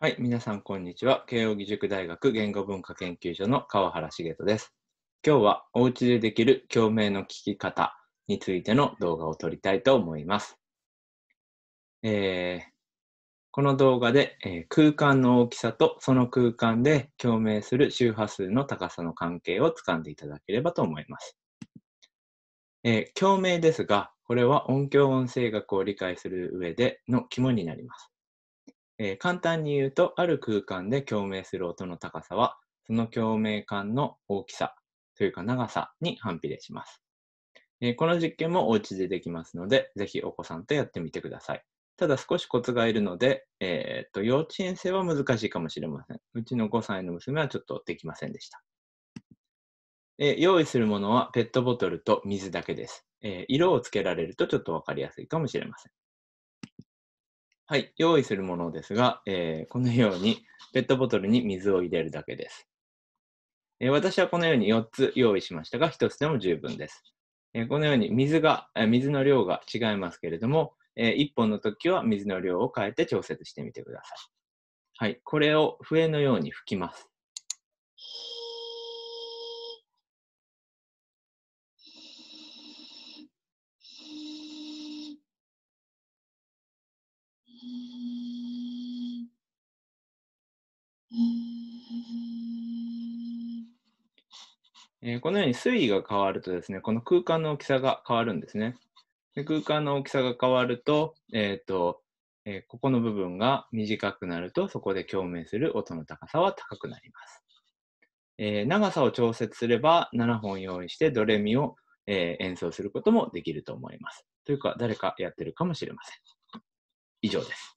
はい、皆さんこんにちは。慶應義塾大学言語文化研究所の川原茂人です。今日はお家でできる共鳴の聞き方についての動画を撮りたいと思います。えー、この動画で、えー、空間の大きさとその空間で共鳴する周波数の高さの関係をつかんでいただければと思います。えー、共鳴ですが、これは音響音声学を理解する上での肝になります。えー、簡単に言うと、ある空間で共鳴する音の高さは、その共鳴感の大きさというか長さに反比例します。えー、この実験もお家でできますので、ぜひお子さんとやってみてください。ただ少しコツがいるので、えー、っと、幼稚園生は難しいかもしれません。うちの5歳の娘はちょっとできませんでした。えー、用意するものはペットボトルと水だけです、えー、色をつけられるとちょっとわかりやすいかもしれません。はい、用意するものですが、えー、このようにペットボトルに水を入れるだけです、えー、私はこのように4つ用意しましたが、1つでも十分です。えー、このように水が、え水の量が違いますけれども、え1本の時は水の量を変えて調節してみてください。はい、これを笛のように吹きます。えこのように水位が変わるとですね、この空間の大きさが変わるんですね。で空間の大きさが変わると、えっ、ー、と、えー、ここの部分が短くなると、そこで共鳴する音の高さは高くなります。え長さを調節すれば7本用意してドレミを、え演奏することもできると思います。というか、誰かやってるかもしれません。以上です。